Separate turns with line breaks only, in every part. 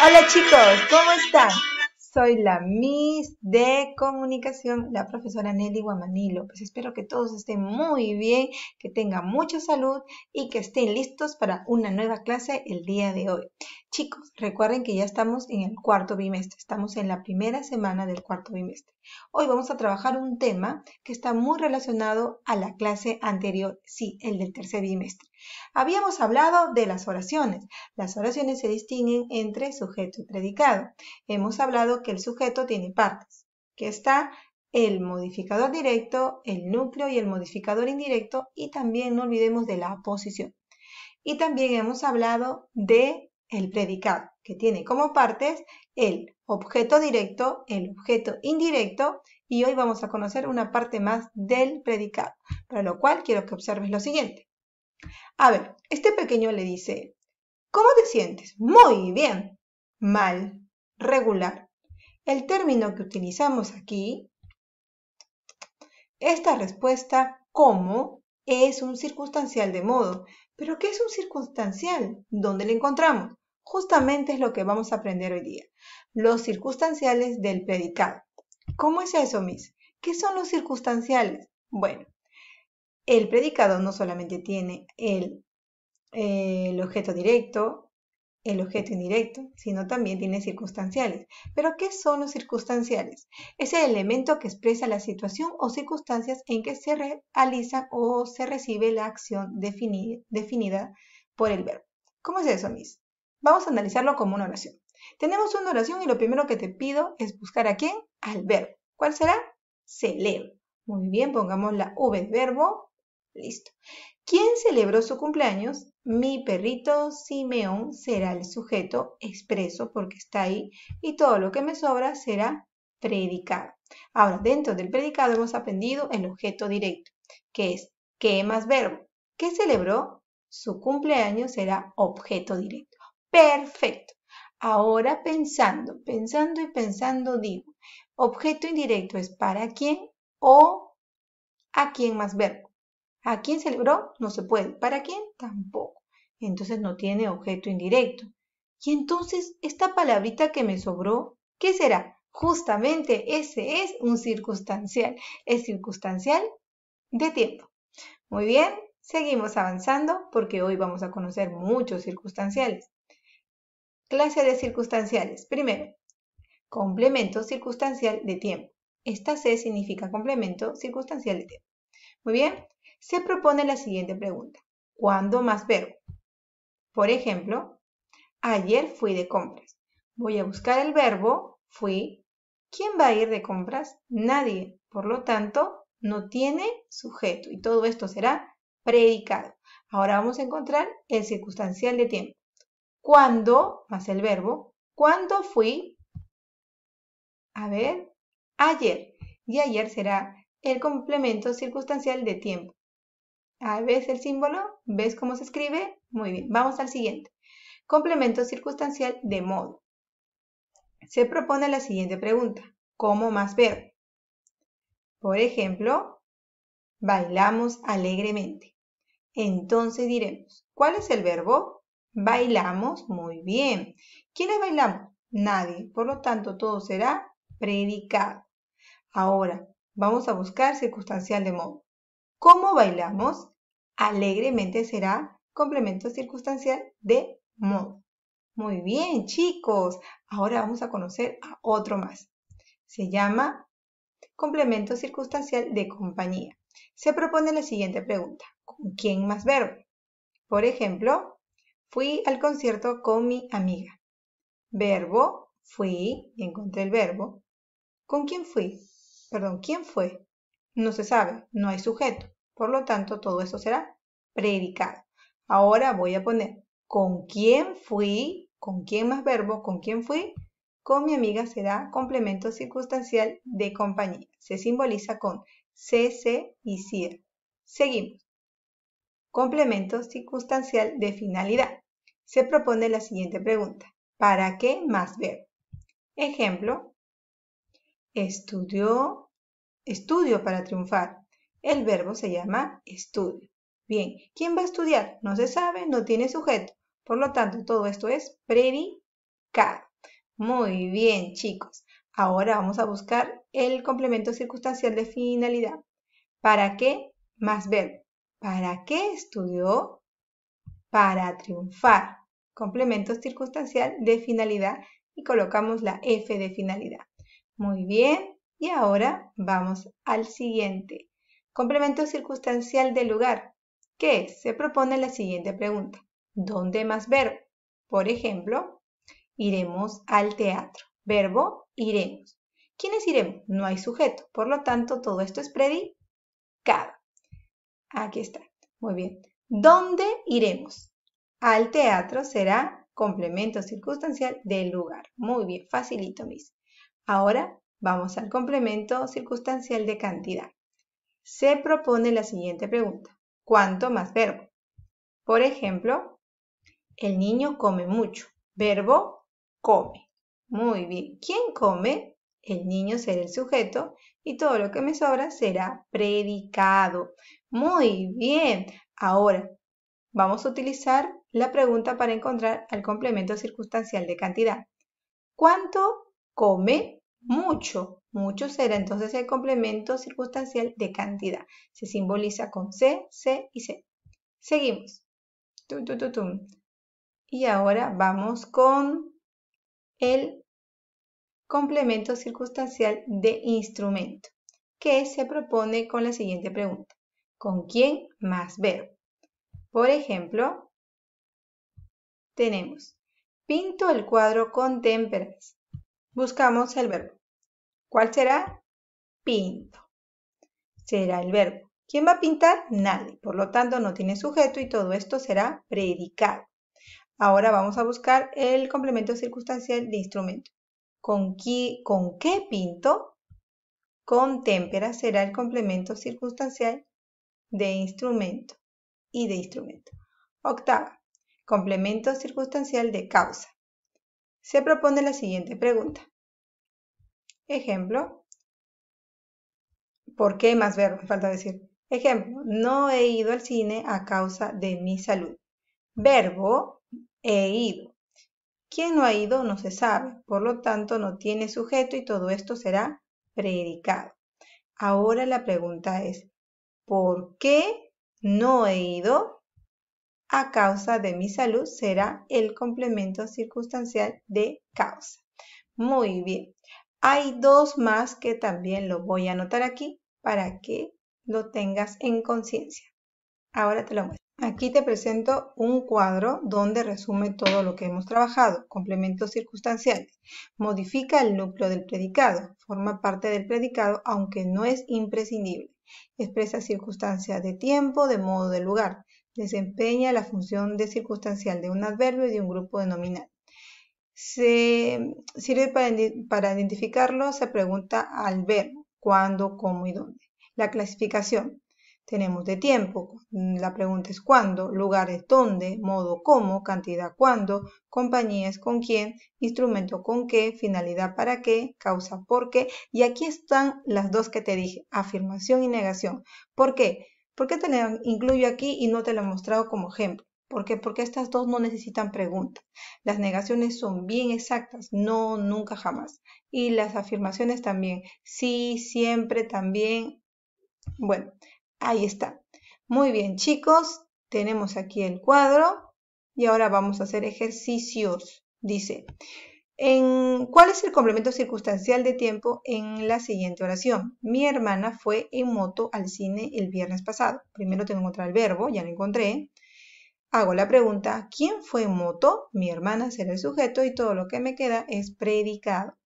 Hola chicos, ¿cómo están? Soy la Miss de Comunicación, la profesora Nelly Guamanilo. Pues espero que todos estén muy bien, que tengan mucha salud y que estén listos para una nueva clase el día de hoy. Chicos, recuerden que ya estamos en el cuarto bimestre, estamos en la primera semana del cuarto bimestre. Hoy vamos a trabajar un tema que está muy relacionado a la clase anterior, sí, el del tercer bimestre. Habíamos hablado de las oraciones. Las oraciones se distinguen entre sujeto y predicado. Hemos hablado que el sujeto tiene partes, que está el modificador directo, el núcleo y el modificador indirecto y también no olvidemos de la posición. Y también hemos hablado de el predicado, que tiene como partes el objeto directo, el objeto indirecto, y hoy vamos a conocer una parte más del predicado, para lo cual quiero que observes lo siguiente. A ver, este pequeño le dice, ¿cómo te sientes? Muy bien, mal, regular. El término que utilizamos aquí, esta respuesta ¿cómo?, es un circunstancial de modo. ¿Pero qué es un circunstancial? ¿Dónde lo encontramos? Justamente es lo que vamos a aprender hoy día. Los circunstanciales del predicado. ¿Cómo es eso, Miss? ¿Qué son los circunstanciales? Bueno, el predicado no solamente tiene el, eh, el objeto directo, el objeto indirecto, sino también tiene circunstanciales. ¿Pero qué son los circunstanciales? Es el elemento que expresa la situación o circunstancias en que se realiza o se recibe la acción definida por el verbo. ¿Cómo es eso, Miss? Vamos a analizarlo como una oración. Tenemos una oración y lo primero que te pido es buscar a quién? Al verbo. ¿Cuál será? Se lee. Muy bien, pongamos la V verbo, Listo. ¿Quién celebró su cumpleaños? Mi perrito Simeón será el sujeto expreso porque está ahí y todo lo que me sobra será predicado. Ahora, dentro del predicado hemos aprendido el objeto directo, que es ¿qué más verbo. ¿Qué celebró? Su cumpleaños será objeto directo. Perfecto. Ahora pensando, pensando y pensando digo, objeto indirecto es para quién o a quién más verbo. ¿A quién se celebró? No se puede. ¿Para quién? Tampoco. Entonces no tiene objeto indirecto. Y entonces, esta palabrita que me sobró, ¿qué será? Justamente ese es un circunstancial. Es circunstancial de tiempo. Muy bien, seguimos avanzando porque hoy vamos a conocer muchos circunstanciales. Clase de circunstanciales. Primero, complemento circunstancial de tiempo. Esta C significa complemento circunstancial de tiempo. Muy bien, se propone la siguiente pregunta. ¿Cuándo más verbo? Por ejemplo, ayer fui de compras. Voy a buscar el verbo fui. ¿Quién va a ir de compras? Nadie. Por lo tanto, no tiene sujeto y todo esto será predicado. Ahora vamos a encontrar el circunstancial de tiempo. ¿Cuándo más el verbo? ¿Cuándo fui? A ver, ayer. Y ayer será el complemento circunstancial de tiempo. ¿Ves el símbolo? ¿Ves cómo se escribe? Muy bien, vamos al siguiente. Complemento circunstancial de modo. Se propone la siguiente pregunta. ¿Cómo más verbo? Por ejemplo, bailamos alegremente. Entonces diremos, ¿cuál es el verbo? Bailamos muy bien. ¿Quiénes bailamos? Nadie. Por lo tanto, todo será predicado. Ahora, vamos a buscar circunstancial de modo. ¿Cómo bailamos? Alegremente será complemento circunstancial de modo. Muy bien, chicos. Ahora vamos a conocer a otro más. Se llama complemento circunstancial de compañía. Se propone la siguiente pregunta. ¿Con quién más verbo? Por ejemplo, fui al concierto con mi amiga. Verbo, fui, encontré el verbo. ¿Con quién fui? Perdón, ¿quién fue? No se sabe, no hay sujeto. Por lo tanto, todo eso será predicado. Ahora voy a poner con quién fui, con quién más verbo, con quién fui, con mi amiga será complemento circunstancial de compañía. Se simboliza con CC y c Seguimos. Complemento circunstancial de finalidad. Se propone la siguiente pregunta. ¿Para qué más verbo? Ejemplo. Estudió Estudio para triunfar. El verbo se llama estudio. Bien, ¿quién va a estudiar? No se sabe, no tiene sujeto. Por lo tanto, todo esto es predicado. Muy bien, chicos. Ahora vamos a buscar el complemento circunstancial de finalidad. ¿Para qué? Más verbo. ¿Para qué estudió? Para triunfar. Complemento circunstancial de finalidad y colocamos la F de finalidad. Muy bien. Y ahora vamos al siguiente. Complemento circunstancial del lugar, es? se propone la siguiente pregunta. ¿Dónde más verbo? Por ejemplo, iremos al teatro. Verbo, iremos. ¿Quiénes iremos? No hay sujeto. Por lo tanto, todo esto es predicado. Aquí está. Muy bien. ¿Dónde iremos? Al teatro será complemento circunstancial del lugar. Muy bien, facilito, mis. Ahora Vamos al complemento circunstancial de cantidad. Se propone la siguiente pregunta. ¿Cuánto más verbo? Por ejemplo, el niño come mucho. Verbo come. Muy bien. ¿Quién come? El niño será el sujeto y todo lo que me sobra será predicado. Muy bien. Ahora, vamos a utilizar la pregunta para encontrar al complemento circunstancial de cantidad. ¿Cuánto come? mucho. Mucho será entonces el complemento circunstancial de cantidad. Se simboliza con C, C y C. Seguimos. y ahora vamos con el complemento circunstancial de instrumento, que se propone con la siguiente pregunta. ¿Con quién más verbo? Por ejemplo, tenemos, pinto el cuadro con témperas Buscamos el verbo. ¿Cuál será? Pinto. Será el verbo. ¿Quién va a pintar? Nadie. Por lo tanto, no tiene sujeto y todo esto será predicado. Ahora vamos a buscar el complemento circunstancial de instrumento. ¿Con, qué, con qué pinto? Con témpera será el complemento circunstancial de instrumento y de instrumento. Octava, complemento circunstancial de causa se propone la siguiente pregunta. Ejemplo. ¿Por qué más verbo? Falta decir. Ejemplo. No he ido al cine a causa de mi salud. Verbo. He ido. ¿Quién no ha ido no se sabe, por lo tanto no tiene sujeto y todo esto será predicado. Ahora la pregunta es, ¿por qué no he ido? a causa de mi salud será el complemento circunstancial de causa. Muy bien. Hay dos más que también lo voy a anotar aquí para que lo tengas en conciencia. Ahora te lo muestro. Aquí te presento un cuadro donde resume todo lo que hemos trabajado. Complementos circunstanciales. Modifica el núcleo del predicado. Forma parte del predicado aunque no es imprescindible. Expresa circunstancias de tiempo, de modo, de lugar desempeña la función de circunstancial de un adverbio y de un grupo nominal. Se sirve para, identificarlo, se pregunta al verbo, cuándo, cómo y dónde. La clasificación. Tenemos de tiempo, la pregunta es cuándo, lugares dónde, modo cómo, cantidad cuándo, compañías con quién, instrumento con qué, finalidad para qué, causa por qué. Y aquí están las dos que te dije, afirmación y negación. ¿Por qué? ¿Por qué te lo incluyo aquí y no te lo he mostrado como ejemplo? ¿Por qué? Porque estas dos no necesitan preguntas. Las negaciones son bien exactas, no, nunca, jamás. Y las afirmaciones también, sí, siempre, también. Bueno, ahí está. Muy bien, chicos, tenemos aquí el cuadro y ahora vamos a hacer ejercicios. Dice, ¿Cuál es el complemento circunstancial de tiempo en la siguiente oración? Mi hermana fue en moto al cine el viernes pasado. Primero tengo que encontrar el verbo, ya lo encontré. Hago la pregunta, ¿quién fue en moto? Mi hermana será el sujeto y todo lo que me queda es predicado.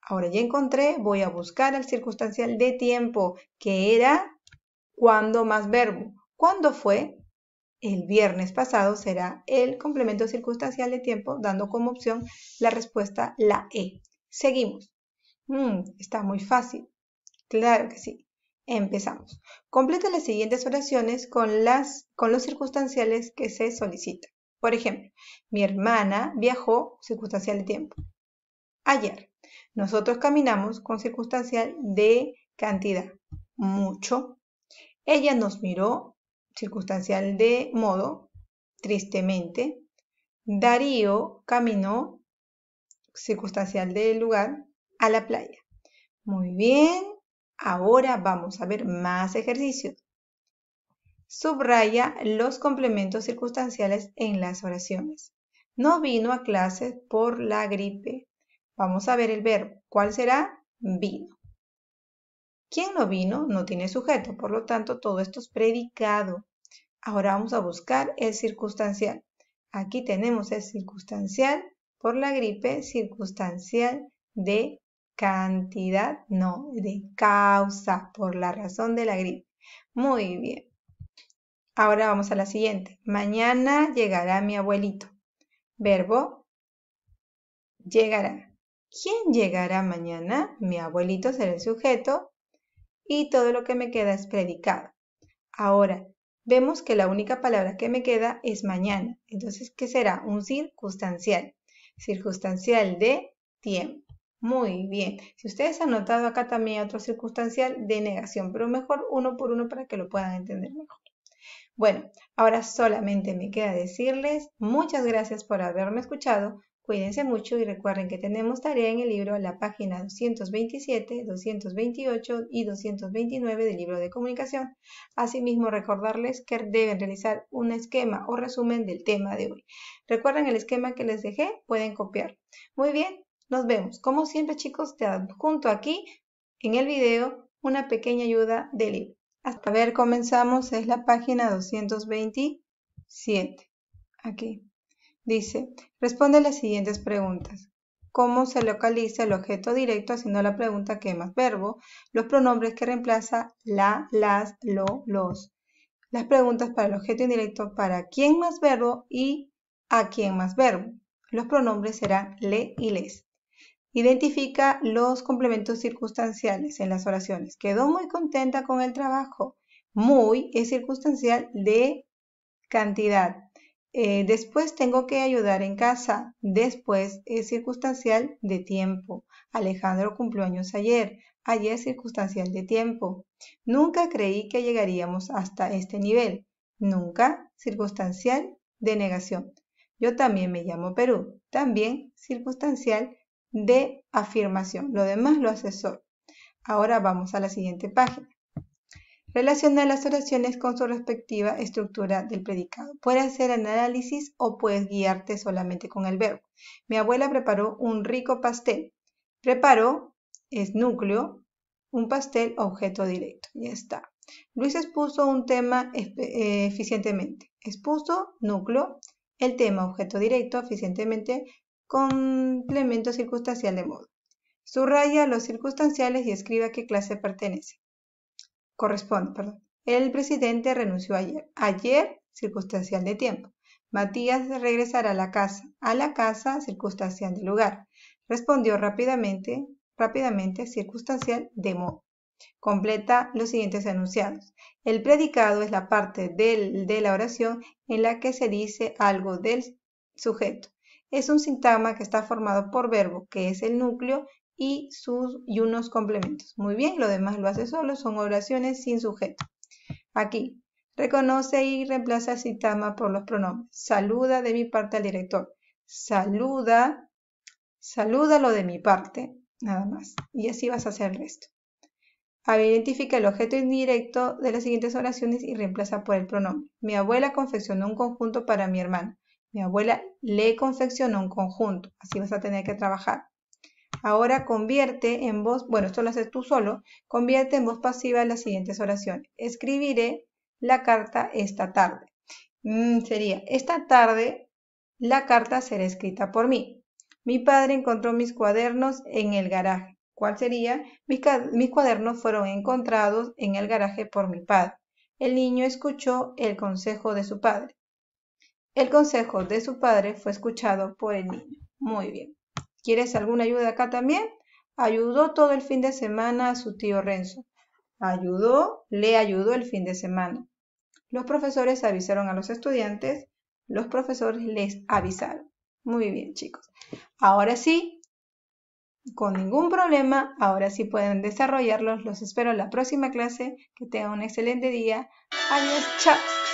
Ahora ya encontré, voy a buscar el circunstancial de tiempo, que era cuando más verbo. ¿Cuándo fue? el viernes pasado será el complemento circunstancial de tiempo, dando como opción la respuesta la E. Seguimos. Mm, está muy fácil. Claro que sí. Empezamos. Completa las siguientes oraciones con, las, con los circunstanciales que se solicitan. Por ejemplo, mi hermana viajó circunstancial de tiempo. Ayer. Nosotros caminamos con circunstancial de cantidad. Mucho. Ella nos miró circunstancial de modo, tristemente. Darío caminó, circunstancial de lugar, a la playa. Muy bien, ahora vamos a ver más ejercicios. Subraya los complementos circunstanciales en las oraciones. No vino a clases por la gripe. Vamos a ver el verbo. ¿Cuál será? Vino. ¿Quién no vino no tiene sujeto, por lo tanto todo esto es predicado. Ahora vamos a buscar el circunstancial. Aquí tenemos el circunstancial por la gripe, circunstancial de cantidad, no, de causa, por la razón de la gripe. Muy bien. Ahora vamos a la siguiente. Mañana llegará mi abuelito. Verbo llegará. ¿Quién llegará mañana? Mi abuelito será el sujeto y todo lo que me queda es predicado. Ahora, vemos que la única palabra que me queda es mañana. Entonces, ¿qué será? Un circunstancial. Circunstancial de tiempo. Muy bien. Si ustedes han notado acá también otro circunstancial de negación, pero mejor uno por uno para que lo puedan entender mejor. Bueno, ahora solamente me queda decirles muchas gracias por haberme escuchado. Cuídense mucho y recuerden que tenemos tarea en el libro la página 227, 228 y 229 del libro de comunicación. Asimismo, recordarles que deben realizar un esquema o resumen del tema de hoy. Recuerden el esquema que les dejé, pueden copiar. Muy bien, nos vemos. Como siempre chicos, te adjunto aquí en el video una pequeña ayuda del libro. A ver, comenzamos, es la página 227. Aquí. Dice, responde las siguientes preguntas. ¿Cómo se localiza el objeto directo haciendo la pregunta ¿qué más verbo? Los pronombres que reemplaza la, las, lo, los. Las preguntas para el objeto indirecto para quién más verbo y a quién más verbo. Los pronombres serán le y les. Identifica los complementos circunstanciales en las oraciones. Quedó muy contenta con el trabajo. Muy es circunstancial de cantidad. Eh, después tengo que ayudar en casa. Después es circunstancial de tiempo. Alejandro cumplió años ayer. Ayer es circunstancial de tiempo. Nunca creí que llegaríamos hasta este nivel. Nunca circunstancial de negación. Yo también me llamo Perú. También circunstancial de afirmación. Lo demás lo asesor. Ahora vamos a la siguiente página. relaciona las oraciones con su respectiva estructura del predicado. Puedes hacer análisis o puedes guiarte solamente con el verbo. Mi abuela preparó un rico pastel. Preparó es núcleo, un pastel objeto directo. Ya está. Luis expuso un tema eh, eficientemente. Expuso núcleo, el tema objeto directo eficientemente complemento circunstancial de modo. Subraya los circunstanciales y escriba a qué clase pertenece. Corresponde, perdón. El presidente renunció ayer. Ayer, circunstancial de tiempo. Matías regresará a la casa. A la casa, circunstancial de lugar. Respondió rápidamente, rápidamente, circunstancial de modo. Completa los siguientes enunciados. El predicado es la parte del, de la oración en la que se dice algo del sujeto es un sintagma que está formado por verbo, que es el núcleo, y, sus, y unos complementos. Muy bien, lo demás lo hace solo, son oraciones sin sujeto. Aquí, reconoce y reemplaza el sintagma por los pronombres. Saluda de mi parte al director. Saluda, lo de mi parte, nada más. Y así vas a hacer el resto. identifica el objeto indirecto de las siguientes oraciones y reemplaza por el pronombre. Mi abuela confeccionó un conjunto para mi hermano. Mi abuela le confeccionó un conjunto, así vas a tener que trabajar. Ahora convierte en voz, bueno, esto lo haces tú solo, convierte en voz pasiva las siguientes oraciones. Escribiré la carta esta tarde. Mm, sería, esta tarde la carta será escrita por mí. Mi padre encontró mis cuadernos en el garaje. ¿Cuál sería? mis cuadernos fueron encontrados en el garaje por mi padre. El niño escuchó el consejo de su padre. El consejo de su padre fue escuchado por el niño. Muy bien. ¿Quieres alguna ayuda acá también? Ayudó todo el fin de semana a su tío Renzo. Ayudó, le ayudó el fin de semana. Los profesores avisaron a los estudiantes. Los profesores les avisaron. Muy bien, chicos. Ahora sí, con ningún problema, ahora sí pueden desarrollarlos. Los espero en la próxima clase. Que tengan un excelente día. Adiós, chao.